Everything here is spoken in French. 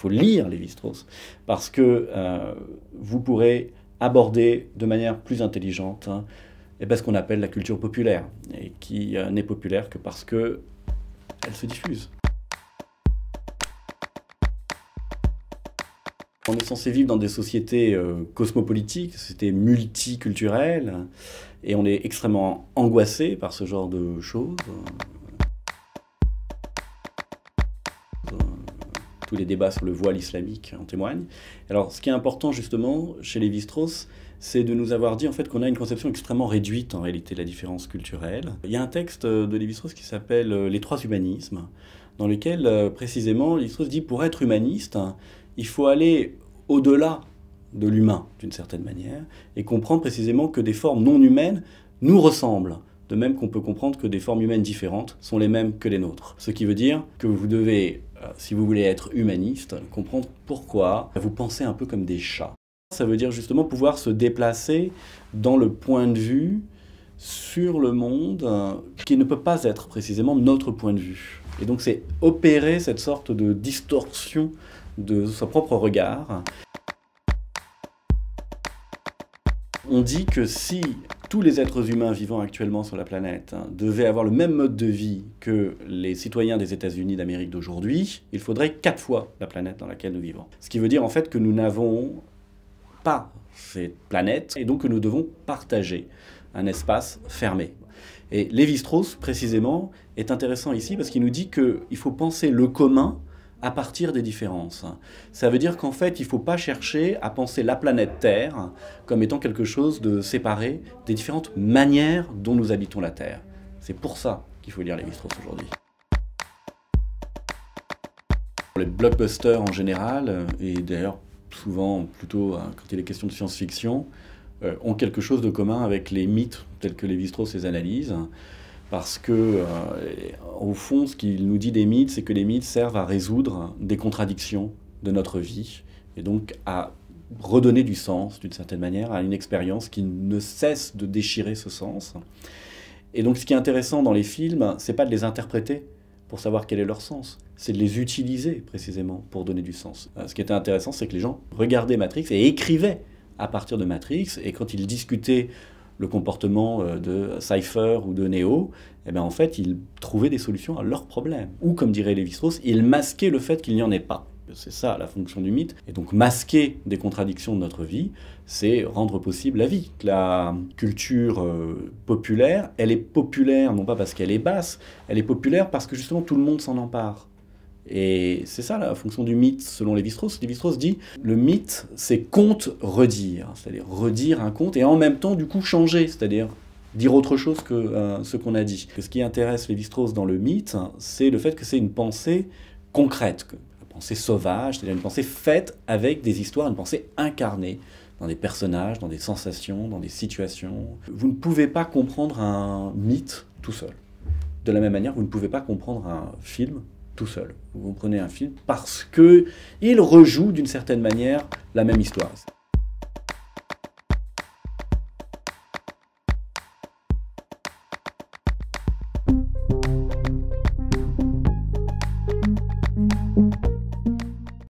faut lire Lévi-Strauss, parce que euh, vous pourrez aborder de manière plus intelligente et hein, eh ben, ce qu'on appelle la culture populaire, et qui euh, n'est populaire que parce qu'elle se diffuse. On est censé vivre dans des sociétés euh, cosmopolitiques, sociétés multiculturelles, et on est extrêmement angoissé par ce genre de choses. tous les débats sur le voile islamique en témoignent. Alors, ce qui est important justement chez Lévi-Strauss, c'est de nous avoir dit en fait qu'on a une conception extrêmement réduite en réalité de la différence culturelle. Il y a un texte de Lévi-Strauss qui s'appelle euh, Les trois humanismes, dans lequel euh, précisément Lévi-Strauss dit pour être humaniste, il faut aller au-delà de l'humain d'une certaine manière et comprendre précisément que des formes non humaines nous ressemblent. De même qu'on peut comprendre que des formes humaines différentes sont les mêmes que les nôtres. Ce qui veut dire que vous devez euh, si vous voulez être humaniste, comprendre pourquoi vous pensez un peu comme des chats. Ça veut dire justement pouvoir se déplacer dans le point de vue sur le monde euh, qui ne peut pas être précisément notre point de vue. Et donc c'est opérer cette sorte de distorsion de son propre regard. On dit que si tous les êtres humains vivant actuellement sur la planète hein, devaient avoir le même mode de vie que les citoyens des États-Unis d'Amérique d'aujourd'hui, il faudrait quatre fois la planète dans laquelle nous vivons. Ce qui veut dire en fait que nous n'avons pas cette planète et donc que nous devons partager un espace fermé. Et Lévi-Strauss, précisément, est intéressant ici parce qu'il nous dit qu'il faut penser le commun à partir des différences. Ça veut dire qu'en fait, il ne faut pas chercher à penser la planète Terre comme étant quelque chose de séparé des différentes manières dont nous habitons la Terre. C'est pour ça qu'il faut lire les strauss aujourd'hui. Les blockbusters en général, euh, et d'ailleurs souvent plutôt euh, quand il est question de science-fiction, euh, ont quelque chose de commun avec les mythes tels que les strauss les analyse parce que, euh, au fond, ce qu'il nous dit des mythes, c'est que les mythes servent à résoudre des contradictions de notre vie, et donc à redonner du sens, d'une certaine manière, à une expérience qui ne cesse de déchirer ce sens. Et donc, ce qui est intéressant dans les films, c'est pas de les interpréter pour savoir quel est leur sens, c'est de les utiliser précisément pour donner du sens. Euh, ce qui était intéressant, c'est que les gens regardaient Matrix et écrivaient à partir de Matrix, et quand ils discutaient le comportement euh, de Cypher ou de Neo, eh bien, en fait, ils trouvaient des solutions à leurs problèmes. Ou, comme dirait Lévi-Strauss, ils masquaient le fait qu'il n'y en ait pas. C'est ça la fonction du mythe. Et donc masquer des contradictions de notre vie, c'est rendre possible la vie. La culture euh, populaire, elle est populaire non pas parce qu'elle est basse, elle est populaire parce que justement tout le monde s'en empare. Et c'est ça la fonction du mythe selon Lévi-Strauss. Lévi-Strauss dit le mythe, c'est conte redire, c'est-à-dire redire un conte et en même temps du coup changer, c'est-à-dire dire autre chose que euh, ce qu'on a dit. ce qui intéresse Lévi-Strauss dans le mythe, c'est le fait que c'est une pensée concrète, une pensée sauvage, c'est-à-dire une pensée faite avec des histoires, une pensée incarnée dans des personnages, dans des sensations, dans des situations. Vous ne pouvez pas comprendre un mythe tout seul. De la même manière, vous ne pouvez pas comprendre un film seul. Vous prenez un film parce que il rejoue d'une certaine manière la même histoire.